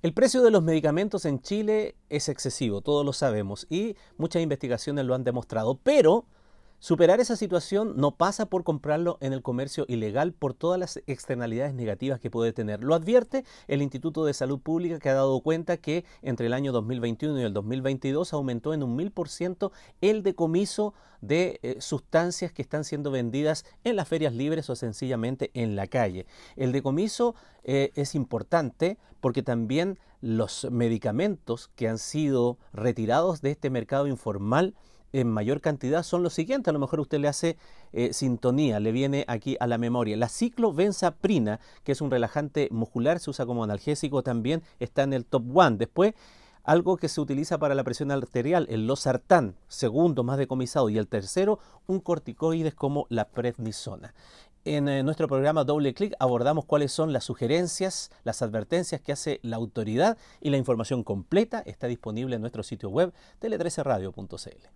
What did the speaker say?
El precio de los medicamentos en Chile es excesivo, todos lo sabemos, y muchas investigaciones lo han demostrado, pero Superar esa situación no pasa por comprarlo en el comercio ilegal por todas las externalidades negativas que puede tener. Lo advierte el Instituto de Salud Pública que ha dado cuenta que entre el año 2021 y el 2022 aumentó en un mil por ciento el decomiso de eh, sustancias que están siendo vendidas en las ferias libres o sencillamente en la calle. El decomiso eh, es importante porque también los medicamentos que han sido retirados de este mercado informal en mayor cantidad son los siguientes. A lo mejor usted le hace eh, sintonía, le viene aquí a la memoria. La ciclobenzaprina, que es un relajante muscular, se usa como analgésico también, está en el top one. Después, algo que se utiliza para la presión arterial, el losartán, segundo más decomisado. Y el tercero, un corticoides como la prednisona. En eh, nuestro programa Doble Clic abordamos cuáles son las sugerencias, las advertencias que hace la autoridad y la información completa está disponible en nuestro sitio web tele13radio.cl.